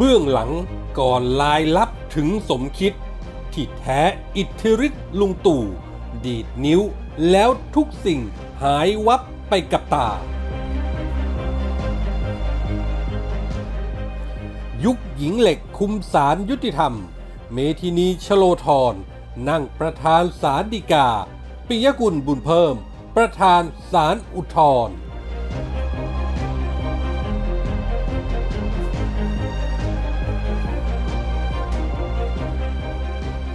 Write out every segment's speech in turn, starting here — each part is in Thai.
เบื้องหลังก่อนลายลับถึงสมคิดทิดแท้อิทธิฤทธิ์ลุงตู่ ดีดนิ้วแล้วทุกสิ่งหายวับไปกับตา ยุคหญิงเหล็กคุมสารยุติธรรม เมธินีชโลธร นั่งประธานสารดีกาปิยกุลบุญเพิ่มประธานสารอุทธร์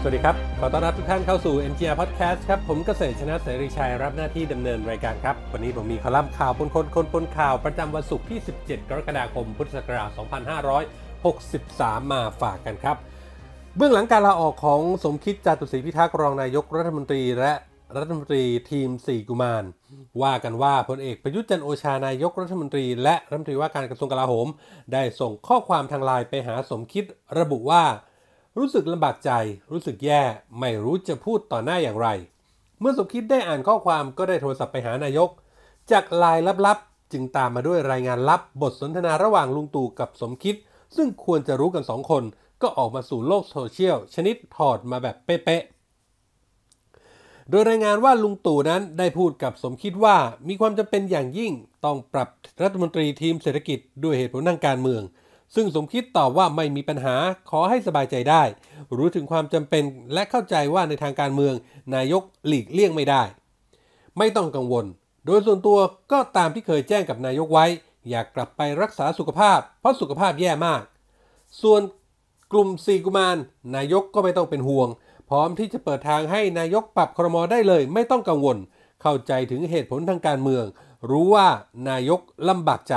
สวัสดีครับ ขอต้อนรับทุกท่านเข้าสู่ NGR Podcast ครับ ผมเกษตรชนะเสรีชัยรับหน้าที่ดำเนินรายการครับ วันนี้ผมมีคอลัมน์ข่าวปนคนคนปนข่าว ประจำวันศุกร์ที่ 17กรกฎาคม พุทธศักราช2563 มาฝากกันครับ เบื้องหลังการลาออกของสมคิดจาตุศรีพิทักษ์รองนายกรัฐมนตรี และรัฐมนตรีทีม 4 กุมารว่ากันว่าพลเอกประยุทธ์จันโอชานายกรัฐมนตรี และรัฐมนตรีว่าการกระทรวงกลาโหม ได้ส่งข้อความทางไลน์ไปหาสมคิดระบุว่ารู้สึกลำบากใจรู้สึกแย่ไม่รู้จะพูดต่อหน้าอย่างไร เมื่อสุคิดได้อ่านข้อความก็ได้โทรศัพท์ไปหานายก จากลายลับๆจึงตามมาด้วยรายงานลับบทสนทนาระหว่างลุงตู่กับสมคิด ซึ่งควรจะรู้กันสองคน ก็ออกมาสู่โลกโซเชียลชนิดถอดมาแบบเป๊ะๆโดยรายงานว่าลุงตู่นั้นได้พูดกับสมคิดว่ามีความจำเป็นอย่างยิ่ง ต้องปรับรัฐมนตรีทีมเศรษฐกิจด้วยเหตุผลทางการเมืองซึ่งสมคิดตอบว่าไม่มีปัญหาขอให้สบายใจได้ รู้ถึงความจำเป็นและเข้าใจว่าในทางการเมือง นายกหลีกเลี่ยงไม่ได้ ไม่ต้องกังวล โดยส่วนตัวก็ตามที่เคยแจ้งกับนายกไว้ อยากกลับไปรักษาสุขภาพ เพราะสุขภาพแย่มาก ส่วนกลุ่มสี่กุมารนายกก็ไม่ต้องเป็นห่วง พร้อมที่จะเปิดทางให้นายกปรับครมอได้เลย ไม่ต้องกังวล เข้าใจถึงเหตุผลทางการเมือง รู้ว่านายกลำบากใจ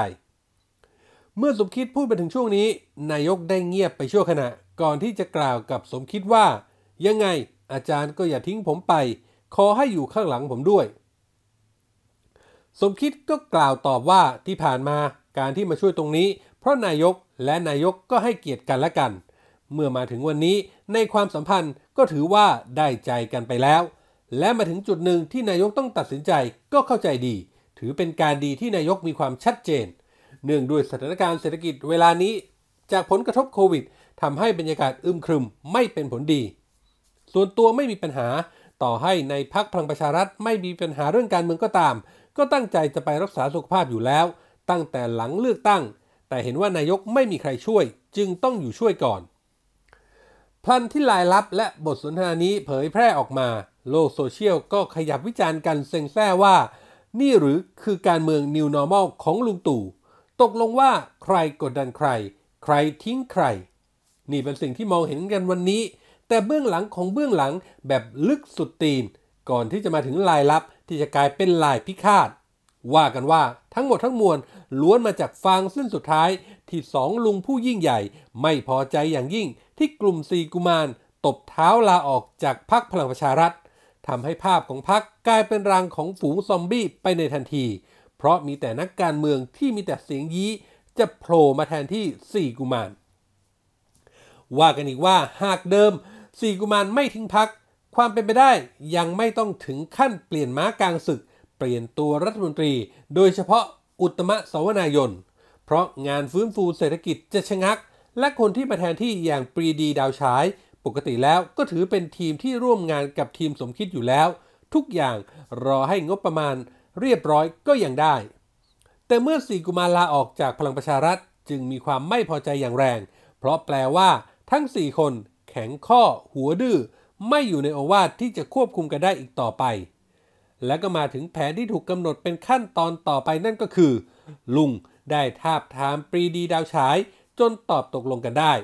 เมื่อสมคิดพูดไปถึงช่วงนี้ นายกได้เงียบไปชั่วขณะ ก่อนที่จะกล่าวกับสมคิดว่า ยังไงอาจารย์ก็อย่าทิ้งผมไปขอให้อยู่ข้างหลังผมด้วย สมคิดก็กล่าวตอบว่าที่ผ่านมาการที่มาช่วยตรงนี้ เพราะนายกและนายกก็ให้เกียรติกันและกัน เมื่อมาถึงวันนี้ในความสัมพันธ์ก็ถือว่าได้ใจกันไปแล้ว และมาถึงจุดหนึ่งที่นายกต้องตัดสินใจก็เข้าใจดี ถือเป็นการดีที่นายกมีความชัดเจนเนื่องด้วยสถานการณ์เศรษฐกิจเวลานี้ จากผลกระทบโควิดทำให้บรรยากาศอึมครึมไม่เป็นผลดี ส่วนตัวไม่มีปัญหา ต่อให้ในพักพลังประชารัฐไม่มีปัญหาเรื่องการเมืองก็ตาม ก็ตั้งใจจะไปรักษาสุขภาพอยู่แล้ว ตั้งแต่หลังเลือกตั้งแต่เห็นว่านายกไม่มีใครช่วยจึงต้องอยู่ช่วยก่อนพลันที่ลายลับและบทสนทนานี้เผยแพร่ออกมาโลกโซเชียลก็ขยับวิจารณ์กันเซ็งแซ่ว่านี่หรือคือการเมืองนิวนอร์มอลของลุงตู่ตกลงว่าใครกดดันใคร ใครทิ้งใคร นี่เป็นสิ่งที่มองเห็นกันวันนี้ แต่เบื้องหลังของเบื้องหลังแบบลึกสุดตีน ก่อนที่จะมาถึงลายลับที่จะกลายเป็นลายพิฆาต ว่ากันว่าทั้งหมดทั้งมวล ล้วนมาจากฟางเส้นสุดท้าย ที่สองลุงผู้ยิ่งใหญ่ ไม่พอใจอย่างยิ่ง ที่กลุ่มสีกุมารตบเท้าลาออกจากพักพลังประชารัฐทำให้ภาพของพักกลายเป็นรังของฝูงซอมบี้ไปในทันทีเพราะมีแต่นักการเมืองที่มีแต่เสียงยี้ จะโผล่มาแทนที่สี่กุมาร ว่ากันอีกว่าหากเดิมสี่กุมารไม่ทิ้งพัก ความเป็นไปได้ยังไม่ต้องถึงขั้นเปลี่ยนม้ากลางศึก เปลี่ยนตัวรัฐมนตรี โดยเฉพาะอุตมะสวนายนเพราะงานฟื้นฟูเศรษฐกิจจะชะงัก และคนที่มาแทนที่อย่างปรีดีดาวฉาย ปกติแล้วก็ถือเป็นทีมที่ร่วมงานกับทีมสมคิดอยู่แล้ว ทุกอย่างรอให้งบประมาณเรียบร้อยก็ยังได้ แต่เมื่อสีกุมารลาออกจากพลังประชารัฐ จึงมีความไม่พอใจอย่างแรง เพราะแปลว่าทั้ง 4 คน แข็งข้อหัวดื้อไม่อยู่ในโอวาทที่จะควบคุมกันได้อีกต่อไป และก็มาถึงแผนที่ถูกกำหนดเป็นขั้นตอนต่อไปนั่นก็คือ ลุงได้ทาบทามปรีดีดาวฉายจนตอบตกลงกันได้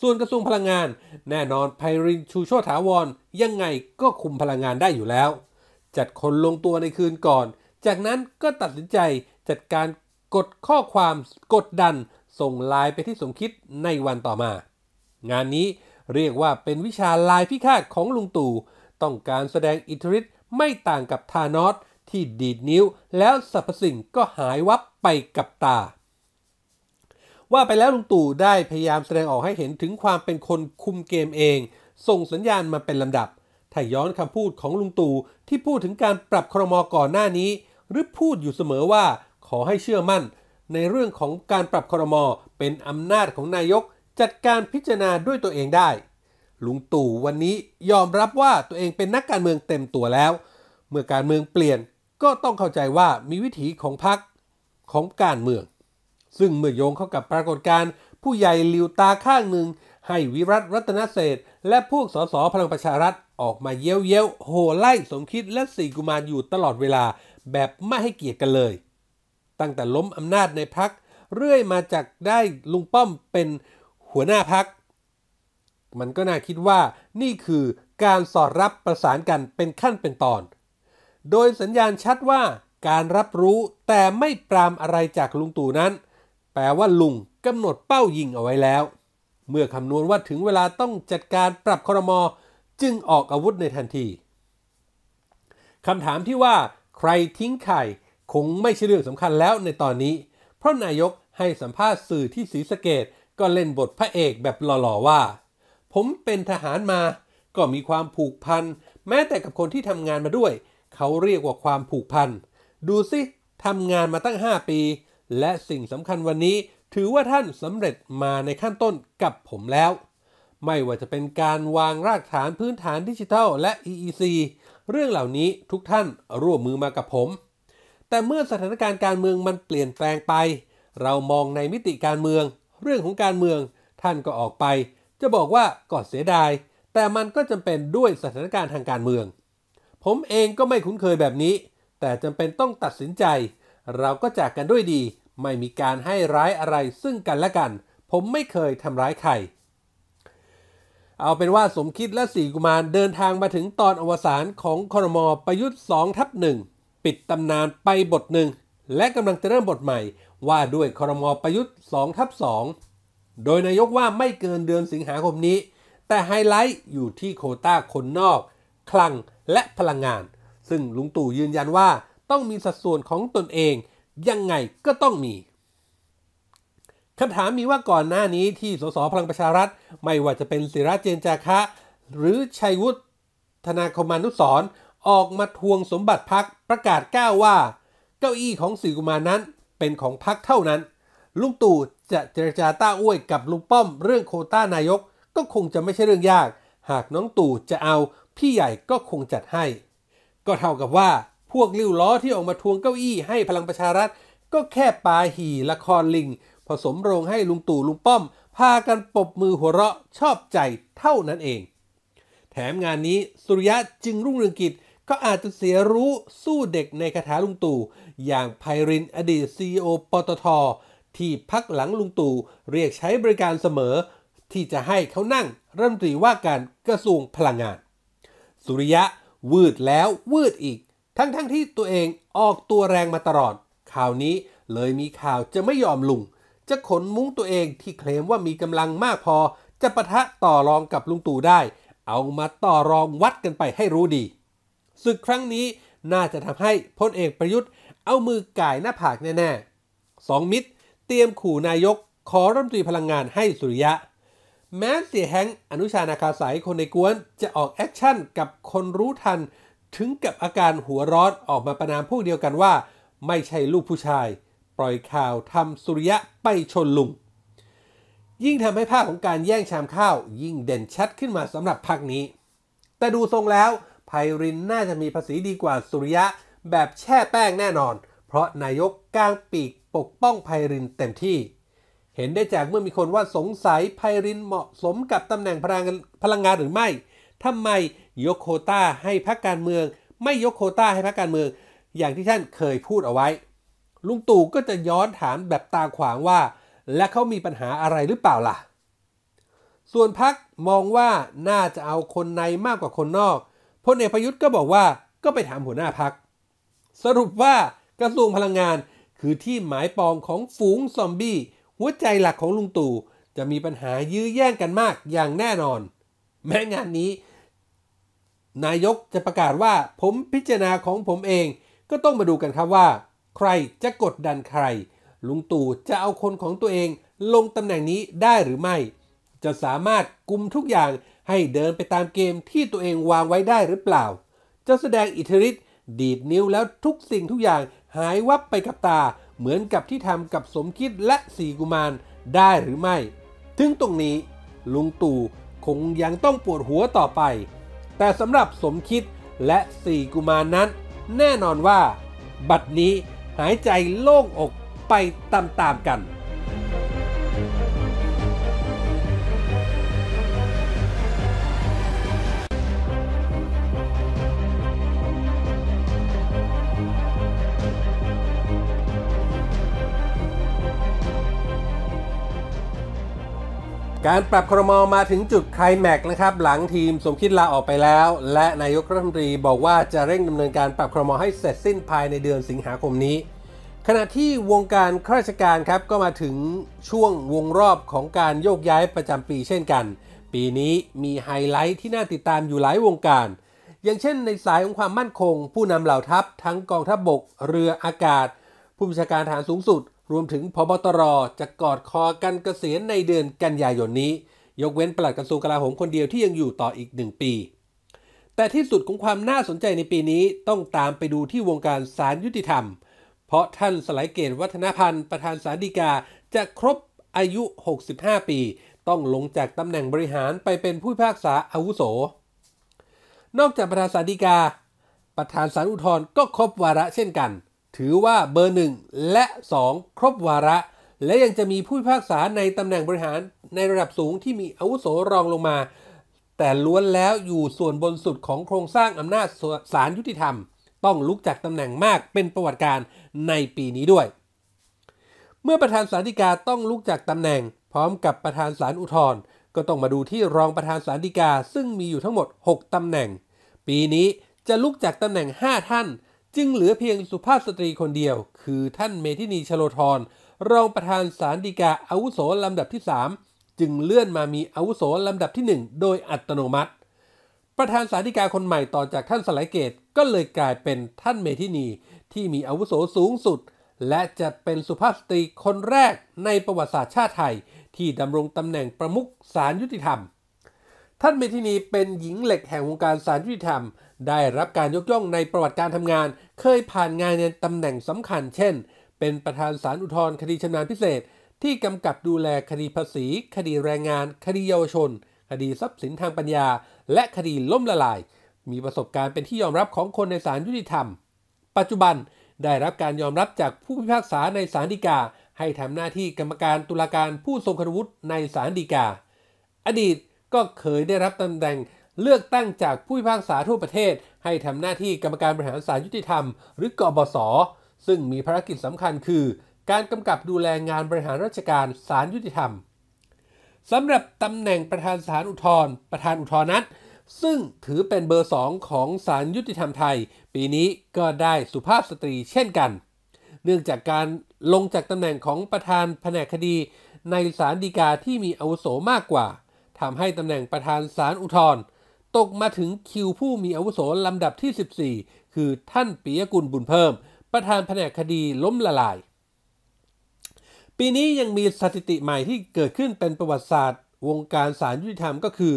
ส่วนกระทรวงพลังงาน แน่นอนไพรินชูโชถาวร ยังไงก็คุมพลังงานได้อยู่แล้วจัดคนลงตัวในคืนก่อน จากนั้นก็ตัดสินใจจัดการกดข้อความกดดันส่งลายไปที่สมคิดในวันต่อมา งานนี้เรียกว่าเป็นวิชาลายพิฆาตของลุงตู่ ต้องการแสดงอิทธิฤทธิ์ไม่ต่างกับทานอสที่ดีดนิ้ว แล้วสรรพสิ่งก็หายวับไปกับตา ว่าไปแล้วลุงตู่ได้พยายามแสดงออกให้เห็นถึงความเป็นคนคุมเกมเอง ส่งสัญญาณมาเป็นลำดับถ้าย้อนคำพูดของลุงตู่ที่พูดถึงการปรับครมอก่อนหน้านี้ หรือพูดอยู่เสมอว่าขอให้เชื่อมั่น ในเรื่องของการปรับครมอเป็นอำนาจของนายกจัดการพิจารณาด้วยตัวเองได้ลุงตู่วันนี้ยอมรับว่าตัวเองเป็นนักการเมืองเต็มตัวแล้ว เมื่อการเมืองเปลี่ยนก็ต้องเข้าใจว่ามีวิถีของพรรคของการเมือง ซึ่งเมื่อโยงเข้ากับปรากฏการณ์ผู้ใหญ่ลิวตาข้างหนึ่งให้วิรัต รัตนเศษและพวกสสพลังประชารัฐออกมาเย้ยวเย้ยวโหไล่สมคิดและสี่กุมารอยู่ตลอดเวลาแบบไม่ให้เกียรติกันเลย ตั้งแต่ล้มอำนาจในพัก เรื่อยมาจากได้ลุงป้อมเป็น หัวหน้าพักมันก็น่าคิดว่านี่คือการสอดรับประสานกันเป็นขั้นเป็นตอน โดยสัญญาณชัดว่า การรับรู้แต่ไม่ปรามอะไรจากลุงตู่นั้น แปลว่าลุงกำหนดเป้ายิงเอาไว้แล้ว เมื่อคำนวณว่าถึงเวลาต้องจัดการปรับครมอจึงออกอาวุธในทันที คำถามที่ว่า ใครทิ้งไข่คงไม่ใช่เรื่องสำคัญแล้วในตอนนี้ เพราะนายกให้สัมภาษณ์สื่อที่ศรีสะเกดก็เล่นบทพระเอกแบบหล่อๆว่า ผมเป็นทหารมา ก็มีความผูกพัน แม้แต่กับคนที่ทำงานมาด้วย เขาเรียกว่าความผูกพัน ดูสิทำงานมาตั้ง 5 ปี และสิ่งสำคัญวันนี้ ถือว่าท่านสำเร็จมาในขั้นต้นกับผมแล้วไม่ว่าจะเป็นการวางรากฐานพื้นฐานดิจิทัลและ EEC เรื่องเหล่านี้ทุกท่านร่วมมือมากับผม แต่เมื่อสถานการณ์การเมืองมันเปลี่ยนแปลงไป เรามองในมิติการเมือง เรื่องของการเมืองท่านก็ออกไป จะบอกว่าก็เสียดาย แต่มันก็จำเป็นด้วยสถานการณ์ทางการเมือง ผมเองก็ไม่คุ้นเคยแบบนี้ แต่จำเป็นต้องตัดสินใจ เราก็จากกันด้วยดี ไม่มีการให้ร้ายอะไรซึ่งกันและกัน ผมไม่เคยทำร้ายใครเอาเป็นว่าสมคิดและสี่กุมารเดินทางมาถึงตอนอวสานของคอรมอประยุทธ์2ทับหนึ่งปิดตำนานไปบทหนึ่งและกำลังจะเริ่มบทใหม่ว่าด้วยคอรมอประยุทธ์2ทับ2โดยนายกว่าไม่เกินเดือนสิงหาคมนี้ แต่ไฮไลท์อยู่ที่โคต้าคนนอก คลังและพลังงาน ซึ่งลุงตู่ยืนยันว่าต้องมีสัดส่วนของตนเอง ยังไงก็ต้องมีคำถามมีว่าก่อนหน้านี้ที่สสพลังประชารัฐ ไม่ว่าจะเป็นศิระเจนจาคะ หรือชัยวุฒิธนาคมานุสรอออกมาทวงสมบัติพักประกาศก้าวว่า เก้าอี้ของสื่อกุมานั้นเป็นของพักเท่านั้น ลุงตู่จะเจรจาต้าอ้วยกับลุงป้อมเรื่องโคต้านายก ก็คงจะไม่ใช่เรื่องยาก หากน้องตู่จะเอาพี่ใหญ่ก็คงจัดให้ ก็เท่ากับว่า พวกลิ้วล้อที่ออกมาทวงเก้าอี้ให้พลังประชารัฐ ก็แค่ปาหีละครลิงผสมโรงให้ลุงตู่ลุงป้อม พากันปบมือหัวเราะชอบใจเท่านั้นเอง แถมงานนี้สุริยะจึงรุ่งเรืองกิจก็อาจจะเสียรู้สู้เด็กในคาถาลุงตู่อย่างไพรินอดีตซีอปตท ที่พักหลังลุงตู่เรียกใช้บริการเสมอ ที่จะให้เขานั่งรัฐมนตรีว่าการกระทรวงพลังงาน สุริยะวืดแล้ววืดอีก ทั้งๆทที่ตัวเองออกตัวแรงมาตลอดข่าวนี้เลยมีข่าวจะไม่ยอมลุงจะขนมุ้งตัวเองที่เคลมว่ามีกำลังมากพอจะประทะต่อรองกับลุงตู่ได้ เอามาต่อรองวัดกันไปให้รู้ดีศึกครั้งนี้น่าจะทำให้พลเอกประยุทธ์เอามือก่ายหน้าผากแน่ๆสองมิตรเตรียมขู่นายกขอรัฐมนตรีพลังงานให้สุริยะ แม้เสียแฮงอนุชานาคาสายคนในกวน จะออกแอคชั่นกับคนรู้ทัน ถึงกับอาการหัวร้อน ออกมาประนามพวกเดียวกันว่า ไม่ใช่ลูกผู้ชายปล่อยข่าวทำสุริยะไปชนลุง ยิ่งทำให้ภาพของการแย่งชามข้าวยิ่งเด่นชัดขึ้นมาสำหรับพักนี้ แต่ดูทรงแล้วไพรินน่าจะมีภาษีดีกว่าสุริยะแบบแช่แป้งแน่นอน เพราะนายกกลางปีกปกป้องไพรินเต็มที่ เห็นได้จากเมื่อมีคนว่าสงสัยไพรินเหมาะสมกับตำแหน่งพลังพลังงานหรือไม่ทำไมยกโคต้าให้พักการเมือง ไม่ยกโคต้าให้พักการเมืองอย่างที่ท่านเคยพูดเอาไว้ลุงตู่ก็จะย้อนถามแบบตาขวางว่า และเขามีปัญหาอะไรหรือเปล่าล่ะ ส่วนพักมองว่าน่าจะเอาคนในมากกว่าคนนอก พลเอกประยุทธ์ก็บอกว่าก็ไปถามหัวหน้าพัก สรุปว่ากระทรวงพลังงานคือที่หมายปองของฝูงซอมบี้หัวใจหลักของลุงตู่จะมีปัญหายื้อแย่งกันมากอย่างแน่นอน แม้งานนี้ นายกจะประกาศว่าผมพิจารณาของผมเองก็ต้องมาดูกันครับว่าใครจะกดดันใคร ลุงตู่จะเอาคนของตัวเองลงตำแหน่งนี้ได้หรือไม่ จะสามารถกุมทุกอย่างให้เดินไปตามเกมที่ตัวเองวางไว้ได้หรือเปล่า จะแสดงอิทธิฤทธิ์ดีดนิ้วแล้วทุกสิ่งทุกอย่างหายวับไปกับตา เหมือนกับที่ทำกับสมคิดและสีกุมารได้หรือไม่ ถึงตรงนี้ ลุงตู่คงยังต้องปวดหัวต่อไป แต่สำหรับสมคิดและสีกุมารนั้นแน่นอนว่า บัดนี้หายใจโล่งอกไปตามๆกันการปรับครมมาถึงจุดไคลแม็กนะครับหลังทีมสมคิดลา ออกไปแล้ว และนายกรัฐมนตรีบอกว่าจะเร่งดำเนินการปรับครมให้เสร็จสิ้นภายในเดือนสิงหาคมนี้ ขณะที่วงการข้าราชการครับก็มาถึงช่วงวงรอบของการโยกย้ายประจำปีเช่นกัน ปีนี้มีไฮไลท์ที่น่าติดตามอยู่หลายวงการ อย่างเช่น ในสายของความมั่นคง ผู้นำเหล่าทัพทั้งกองทัพบบกเรืออากาศ ผู้บัญชาการฐานสูงสุดรวมถึงพบตรจะกอดคอกันเกษียณในเดือนกันยายนนี้ ยกเว้นปลัดกระทรวงกลาโหมคนเดียวที่ยังอยู่ต่ออีกหนึ่งปี แต่ที่สุดของความน่าสนใจในปีนี้ต้องตามไปดูที่วงการสารยุติธรรม เพราะท่านสลายเกตวัฒนพันธ์ประธานสารดีกาจะครบอายุ 65 ปี ต้องลงจากตำแหน่งบริหารไปเป็นผู้พิพากษาอาวุโส นอกจากประธานสารดีกา ประธานสารอุทธรณ์ก็ครบวาระเช่นกันถือว่าเบอร์ 1 และ 2 ครบวาระ และยังจะมีผู้พิพากษาในตำแหน่งบริหาร ในระดับสูงที่มีอาวุโสรองลงมา แต่ล้วนแล้วอยู่ส่วนบนสุดของโครงสร้างอำนาจศาลยุติธรรม ต้องลุกจากตำแหน่งมากเป็นประวัติการในปีนี้ด้วย เมื่อประธานศาลฎีกาต้องลุกจากตำแหน่ง พร้อมกับประธานศาลอุทธรณ์ก็ต้องมาดูที่รองประธานศาลฎีกาซึ่งมีอยู่ทั้งหมด 6ตำแหน่ง ปีนี้จะลุกจากตำแหน่ง 5 ท่านจึงเหลือเพียงสุภาพสตรีคนเดียว คือท่านเมธินีชโลธร รองประธานสารดีกาอาวุโสลำดับที่ 3 จึงเลื่อนมามีอาวุโสลำดับที่ 1 โดยอัตโนมัติ ประธานสารดีกาคนใหม่ต่อจากท่านสลายเกต ก็เลยกลายเป็นท่านเมธินีที่มีอาวุโสสูงสุด และจะเป็นสุภาพสตรีคนแรกในประวัติศาสตร์ชาติไทย ที่ดำรงตำแหน่งประมุขสารยุติธรรม ท่านเมธินีเป็นหญิงเหล็กแห่งวงการสารยุติธรรมได้รับการยกย่องในประวัติการทำงาน เคยผ่านงานในตำแหน่งสำคัญ เช่น เป็นประธานศาลอุทธรณ์คดีชำนาญพิเศษ ที่กำกับดูแลคดีภาษี คดีแรงงาน คดีเยาวชน คดีทรัพย์สินทางปัญญา และคดีล้มละลาย มีประสบการณ์เป็นที่ยอมรับของคนในศาลยุติธรรม ปัจจุบันได้รับการยอมรับจากผู้พิพากษาในศาลฎีกา ให้ทำหน้าที่กรรมการตุลาการผู้ทรงคุณวุฒิในศาลฎีกา อดีตก็เคยได้รับตำแหน่งเลือกตั้งจากผู้พิพากษาทั่วประเทศให้ทำหน้าที่กรรมการบริหารศาลยุติธรรมหรือกอบศซึ่งมีภารกิจสำคัญคือการกำกับดูแลงานบริหารราชการศาลยุติธรรมสำหรับตำแหน่งประธานศาลอุทธรประธานอุทธรณ์นั้นซึ่งถือเป็นเบอร์สองของศาลยุติธรรมไทย ปีนี้ก็ได้สุภาพสตรีเช่นกัน เนื่องจากการลงจากตำแหน่งของประธานแผนกคดี ในศาลฎีกาที่มีอาวุโสมากกว่าทำให้ตำแหน่งประธานศาลอุทธรตกมาถึงคิวผู้มีอาวุโสลำดับที่ 14 คือท่านปิยกุลบุญเพิ่ม ประธานแผนกคดีล้มละลาย ปีนี้ยังมีสถิติใหม่ที่เกิดขึ้นเป็นประวัติศาสตร์วงการสารยุติธรรมก็คือ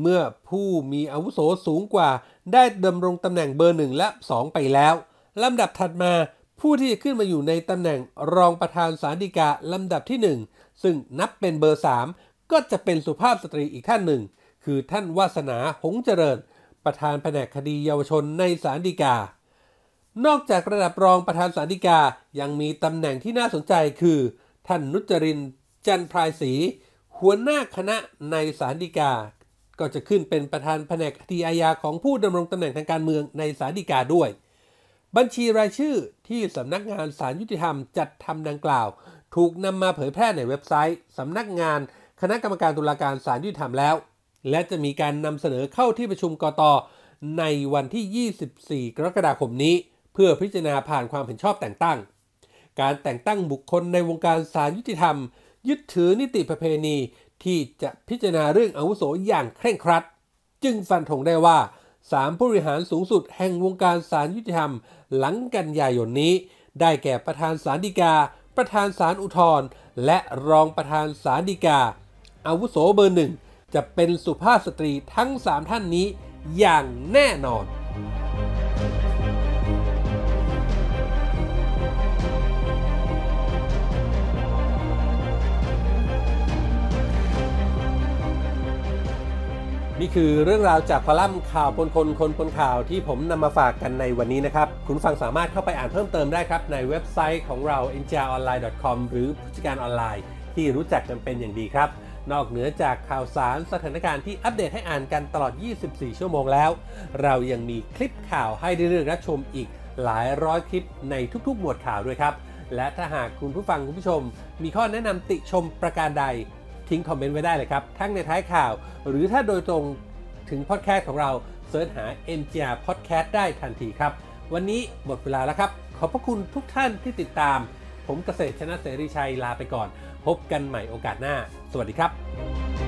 เมื่อผู้มีอาวุโสสูงกว่าได้ดำรงตำแหน่งเบอร์หนึ่งและ 2 ไปแล้ว ลำดับถัดมาผู้ที่จะขึ้นมาอยู่ในตำแหน่งรองประธานสารดีกาลำดับที่ 1 ซึ่งนับเป็นเบอร์3ก็จะเป็นสุภาพสตรีอีกท่านหนึ่งคือท่านวาสนาหงเจริญประธานแผนกคดีเยาวชนในสารดีกา นอกจากระดับรองประธานสารดีกายังมีตำแหน่งที่น่าสนใจคือ ท่านนุจรินจันพรายศรีหัวหน้าคณะในสารดีกา ก็จะขึ้นเป็นประธานแผนกคดีอาญาของผู้ดำรงตำแหน่งทางการเมืองในสารดีกาด้วย บัญชีรายชื่อที่สำนักงานสารยุติธรรมจัดทำดังกล่าว ถูกนำมาเผยแพร่ในเว็บไซต์สำนักงานคณะกรรมการตุลาการสารยุติธรรมแล้วและจะมีการนำเสนอเข้าที่ประชุมกตในวันที่ 24 กรกฎาคมนี้ เพื่อพิจารณาผ่านความเห็นชอบแต่งตั้ง การแต่งตั้งบุคคลในวงการสารยุติธรรม ยึดถือนิติประเพณี ที่จะพิจารณาเรื่องอาวุโสอย่างเคร่งครัด จึงฟันธงได้ว่าสามผู้บริหารสูงสุดแห่งวงการสารยุติธรรม หลังกันยายนนี้ ได้แก่ประธานสารดีกา ประธานสารอุทธรณ์และรองประธานสารดีกาอาวุโสเบอร์หนึ่งจะเป็นสุภาพสตรีทั้ง 3 ท่านนี้อย่างแน่นอน นี่คือเรื่องราวจากคอลัมน์ข่าวปนคนคนปนข่าวที่ผมนำมาฝากกันในวันนี้นะครับ คุณฟังสามารถเข้าไปอ่านเพิ่มเติมได้ครับ ในเว็บไซต์ของเรา n j r o n l i n e c o m หรือผู้จัดการออนไลน์ ที่รู้จักกันเป็นอย่างดีครับนอกเหนือจากข่าวสารสถานการณ์ที่อัปเดตให้อ่านกันตลอด 24 ชั่วโมงแล้ว เรายังมีคลิปข่าวให้ได้เลือกรับชมอีกหลายร้อยคลิปในทุก ๆ หมวดข่าวด้วยครับ และถ้าหากคุณผู้ฟังคุณผู้ชมมีข้อแนะนำติชมประการใด ทิ้งคอมเมนต์ไว้ได้เลยครับ ทั้งในท้ายข่าว หรือถ้าโดยตรงถึงพอดแคสต์ของเราเสิร์ชหา NGR Podcast ได้ทันทีครับ วันนี้หมดเวลาแล้วครับ ขอบพระคุณทุกท่านที่ติดตาม ผมเกษตรชนะเสรีชัยลาไปก่อนพบกันใหม่โอกาสหน้า สวัสดีครับ